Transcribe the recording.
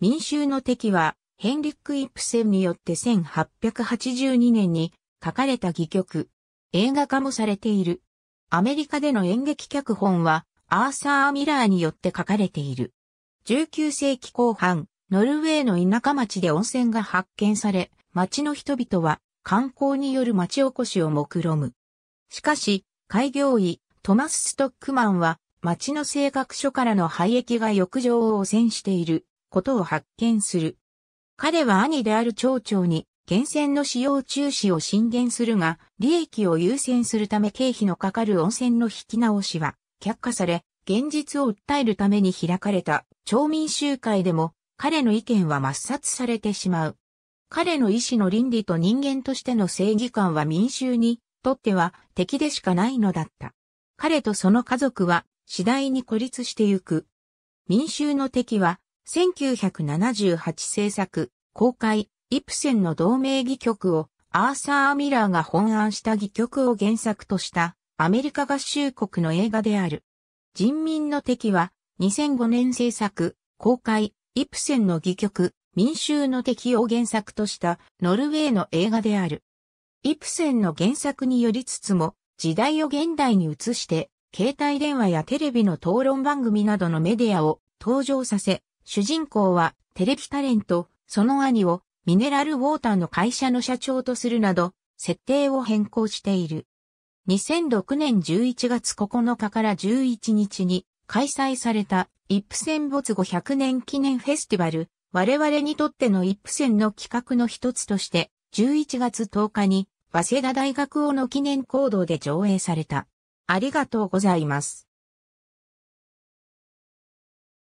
民衆の敵は、ヘンリック・イプセンによって1882年に書かれた戯曲。映画化もされている。アメリカでの演劇脚本は、アーサー・ミラーによって書かれている。19世紀後半、ノルウェーの田舎町で温泉が発見され、町の人々は観光による町おこしを目論む。しかし、開業医、トマス・ストックマンは、町の性格書からの廃液が浴場を汚染している。ことを発見する。彼は兄である町長に、源泉の使用中止を進言するが、利益を優先するため経費のかかる温泉の引き直しは、却下され、現実を訴えるために開かれた町民集会でも、彼の意見は抹殺されてしまう。彼の意思の倫理と人間としての正義感は民衆にとっては敵でしかないのだった。彼とその家族は次第に孤立してゆく。民衆の敵は1978制作、公開、イプセンの同名戯曲をアーサー・ミラーが本案した戯曲を原作としたアメリカ合衆国の映画である。人民の敵は2005年制作、公開、イプセンの戯曲、民衆の敵を原作としたノルウェーの映画である。イプセンの原作によりつつも時代を現代に移して携帯電話やテレビの討論番組などのメディアを登場させ主人公はテレビタレント、その兄をミネラルウォーターの会社の社長とするなど、設定を変更している。2006年11月9日から11日に開催されたイップセン没500年記念フェスティバル、我々にとってのイップセンの企画の一つとして、11月10日に、早稲田大学をの記念行動で上映された。ありがとうございます。